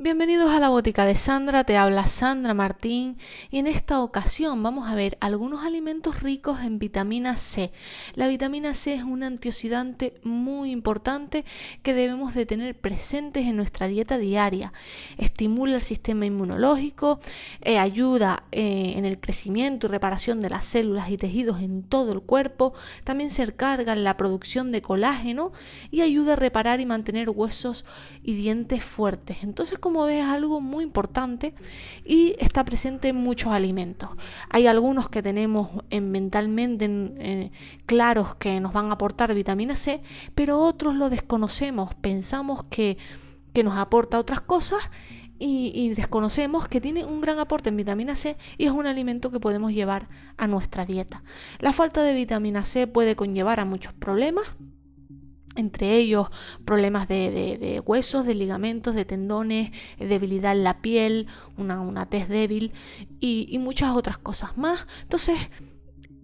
Bienvenidos a la bótica de Sandra, te habla Sandra Martín y en esta ocasión vamos a ver algunos alimentos ricos en vitamina C. La vitamina C es un antioxidante muy importante que debemos de tener presentes en nuestra dieta diaria. Estimula el sistema inmunológico, eh, ayuda eh, en el crecimiento y reparación de las células y tejidos en todo el cuerpo, también se encarga en la producción de colágeno y ayuda a reparar y mantener huesos y dientes fuertes. Entonces, como ves, es algo muy importante y está presente en muchos alimentos. Hay algunos que tenemos mentalmente eh, claros que nos van a aportar vitamina C, pero otros lo desconocemos, pensamos que, nos aporta otras cosas y, desconocemos que tiene un gran aporte en vitamina C y es un alimento que podemos llevar a nuestra dieta. La falta de vitamina C puede conllevar a muchos problemas entre ellos problemas de, huesos, de ligamentos, de tendones, debilidad en la piel, una, una tez débil y muchas otras cosas más. Entonces,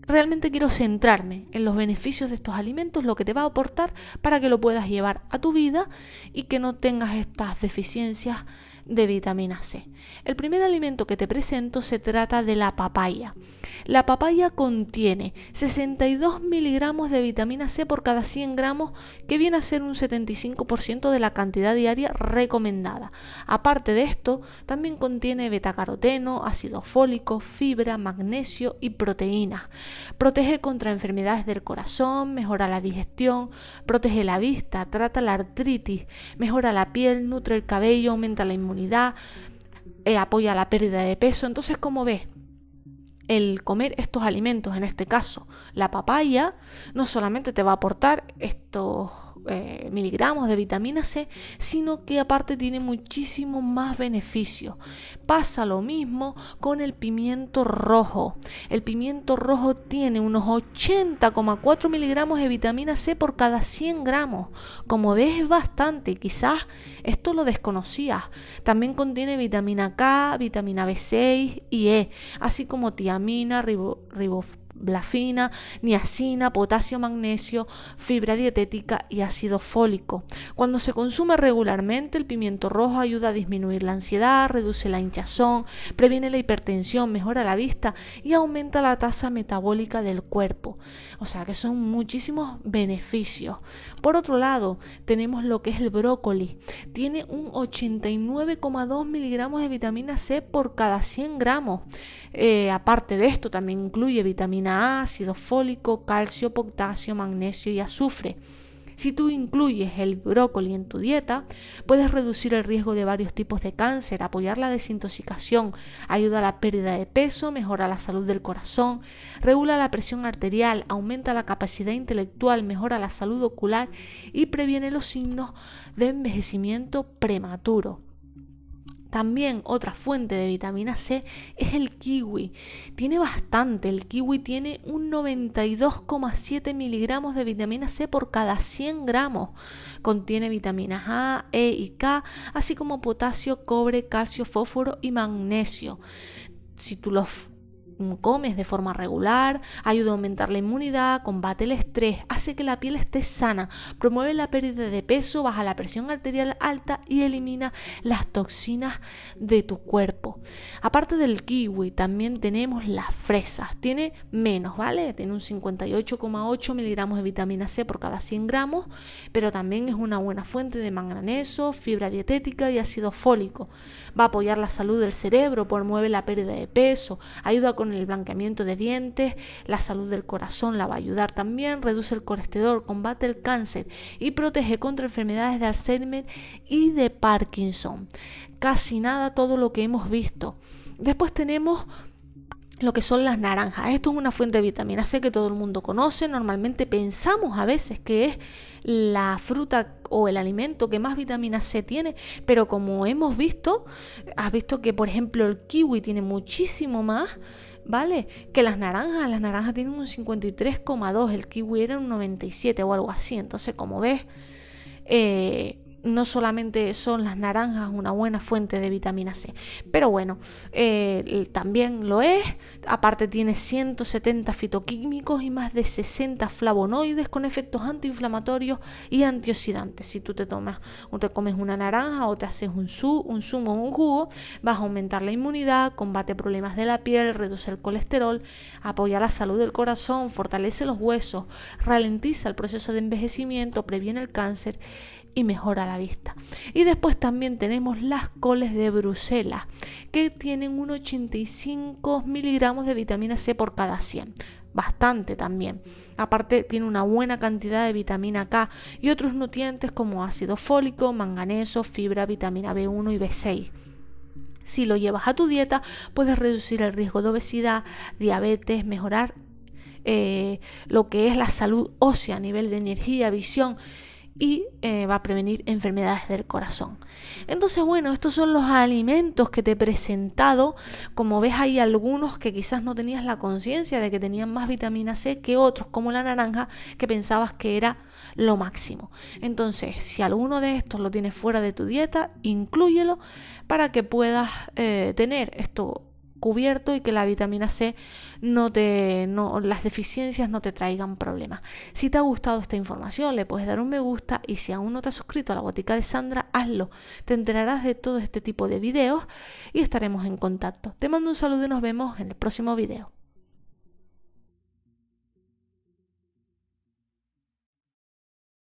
realmente quiero centrarme en los beneficios de estos alimentos, lo que te va a aportar para que lo puedas llevar a tu vida y que no tengas estas deficiencias de vitamina C. El primer alimento que te presento se trata de la papaya. La papaya contiene 62 miligramos de vitamina C por cada 100 gramos, que viene a ser un 75% de la cantidad diaria recomendada. Aparte de esto, también contiene betacaroteno, ácido fólico, fibra, magnesio y proteínas. Protege contra enfermedades del corazón, mejora la digestión, protege la vista, trata la artritis, mejora la piel, nutre el cabello, aumenta la inmunidad inmunidad, eh, apoya la pérdida de peso. Entonces, como ves, el comer estos alimentos, en este caso la papaya, no solamente te va a aportar estos eh, miligramos de vitamina C, sino que aparte tiene muchísimo más beneficio. Pasa lo mismo con el pimiento rojo. El pimiento rojo tiene unos 80,4 miligramos de vitamina C por cada 100 gramos. Como ves, es bastante. Quizás esto lo desconocías. También contiene vitamina K, vitamina B6 y E, así como tiamina, ribo, blafina, niacina, potasio, magnesio, fibra dietética y ácido fólico. Cuando se consume regularmente, el pimiento rojo ayuda a disminuir la ansiedad, reduce la hinchazón, previene la hipertensión, mejora la vista y aumenta la tasa metabólica del cuerpo. O sea que son muchísimos beneficios. Por otro lado, tenemos lo que es el brócoli. Tiene un 89,2 miligramos de vitamina C por cada 100 gramos. Eh, aparte de esto, también incluye vitamina ácido fólico, calcio, potasio, magnesio y azufre. Si tú incluyes el brócoli en tu dieta, puedes reducir el riesgo de varios tipos de cáncer, apoyar la desintoxicación, ayuda a la pérdida de peso, mejora la salud del corazón, regula la presión arterial, aumenta la capacidad intelectual, mejora la salud ocular y previene los signos de envejecimiento prematuro. También otra fuente de vitamina C es el kiwi. Tiene bastante, el kiwi tiene un 92,7 miligramos de vitamina C por cada 100 gramos. Contiene vitaminas A, E y K, así como potasio, cobre, calcio, fósforo y magnesio. Si tú Mm, comes de forma regular, ayuda a aumentar la inmunidad, combate el estrés, hace que la piel esté sana, promueve la pérdida de peso, baja la presión arterial alta y elimina las toxinas de tu cuerpo. Aparte del kiwi, también tenemos las fresas. Tiene menos, ¿vale? Tiene un 58,8 miligramos de vitamina C por cada 100 gramos, pero también es una buena fuente de manganeso, fibra dietética y ácido fólico. Va a apoyar la salud del cerebro, promueve la pérdida de peso, ayuda a el blanqueamiento de dientes, la salud del corazón la va a ayudar también, reduce el colesterol, combate el cáncer y protege contra enfermedades de Alzheimer y de Parkinson. Casi nada todo lo que hemos visto. Después tenemos lo que son las naranjas. Esto es una fuente de vitamina C que todo el mundo conoce. Normalmente pensamos a veces que es la fruta o el alimento que más vitamina C tiene, pero como hemos visto, has visto que por ejemplo el kiwi tiene muchísimo más ¿vale? Que las naranjas, las naranjas tienen un 53,2, el kiwi era un 97 o algo así. Entonces, como ves, eh, no solamente son las naranjas una buena fuente de vitamina C, pero bueno, eh, también lo es. Aparte tiene 170 fitoquímicos y más de 60 flavonoides con efectos antiinflamatorios y antioxidantes. Si tú te tomas o te comes una naranja o te haces un, su, un zumo o un jugo, vas a aumentar la inmunidad, combate problemas de la piel, reduce el colesterol, apoya la salud del corazón, fortalece los huesos, ralentiza el proceso de envejecimiento, previene el cáncer y mejora la vista. Y después también tenemos las coles de Bruselas, que tienen un 85 miligramos de vitamina C por cada 100 bastante también. Aparte tiene una buena cantidad de vitamina K y otros nutrientes como ácido fólico, manganeso, fibra, vitamina B1 y B6. Si lo llevas a tu dieta, puedes reducir el riesgo de obesidad, diabetes, mejorar eh, lo que es la salud ósea a nivel de energía, visión y eh, va a prevenir enfermedades del corazón. Entonces, bueno, estos son los alimentos que te he presentado. Como ves, hay algunos que quizás no tenías la conciencia de que tenían más vitamina C que otros, como la naranja, que pensabas que era lo máximo. Entonces, si alguno de estos lo tienes fuera de tu dieta, inclúyelo para que puedas eh, tener esto cubierto y que la vitamina C no te, no, las deficiencias no te traigan problemas. Si te ha gustado esta información, le puedes dar un me gusta y si aún no te has suscrito a la botica de Sandra, hazlo. Te enterarás de todo este tipo de videos y estaremos en contacto. Te mando un saludo y nos vemos en el próximo video.